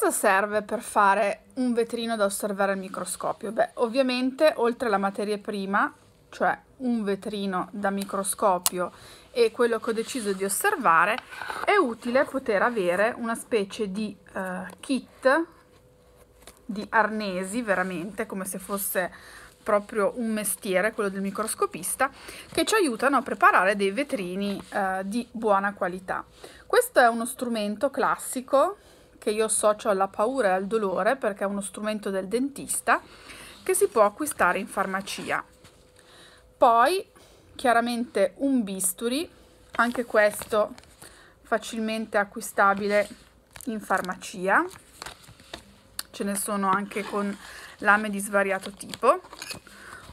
cosa serve per fare un vetrino da osservare al microscopio? Beh, ovviamente oltre alla materia prima, cioè un vetrino da microscopio e quello che ho deciso di osservare, è utile poter avere una specie di eh, kit di arnesi, veramente, come se fosse proprio un mestiere, quello del microscopista, che ci aiutano a preparare dei vetrini eh, di buona qualità. Questo è uno strumento classico che io associo alla paura e al dolore perché è uno strumento del dentista che si può acquistare in farmacia. Poi chiaramente un bisturi, anche questo facilmente acquistabile in farmacia. Ce ne sono anche con lame di svariato tipo.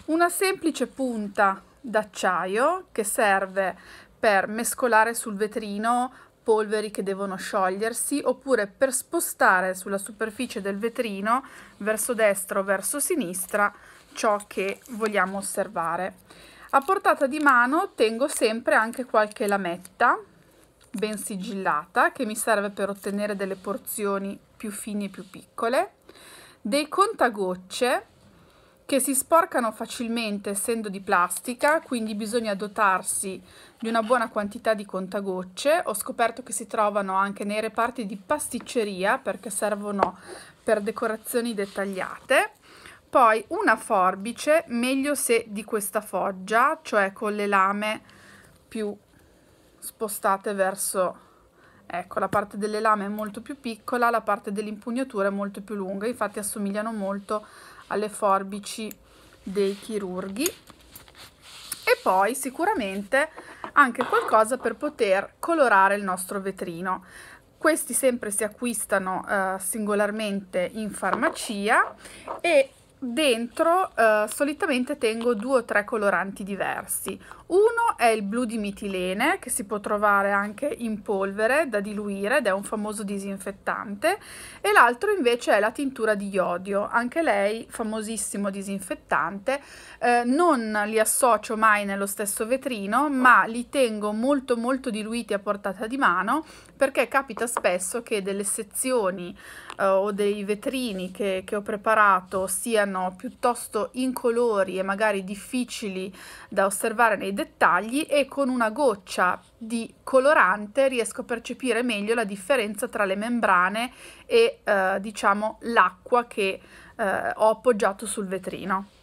Una semplice punta d'acciaio che serve per mescolare sul vetrino polveri che devono sciogliersi oppure per spostare sulla superficie del vetrino verso destra o verso sinistra ciò che vogliamo osservare. A portata di mano tengo sempre anche qualche lametta ben sigillata che mi serve per ottenere delle porzioni più fini e più piccole, dei contagocce che si sporcano facilmente essendo di plastica, quindi bisogna dotarsi di una buona quantità di contagocce. Ho scoperto che si trovano anche nei reparti di pasticceria perché servono per decorazioni dettagliate. Poi una forbice, meglio se di questa foggia, cioè con le lame più spostate verso Ecco, la parte delle lame è molto più piccola, la parte dell'impugnatura è molto più lunga, infatti assomigliano molto alle forbici dei chirurghi. E poi sicuramente anche qualcosa per poter colorare il nostro vetrino. Questi sempre si acquistano eh, singolarmente in farmacia e dentro eh, solitamente tengo due o tre coloranti diversi uno è il blu di mitilene che si può trovare anche in polvere da diluire ed è un famoso disinfettante e l'altro invece è la tintura di iodio anche lei famosissimo disinfettante eh, non li associo mai nello stesso vetrino ma li tengo molto molto diluiti a portata di mano perché capita spesso che delle sezioni eh, o dei vetrini che, che, ho preparato siano piuttosto incolori e magari difficili da osservare nei dettagli e con una goccia di colorante riesco a percepire meglio la differenza tra le membrane e eh, diciamo l'acqua che eh, ho appoggiato sul vetrino.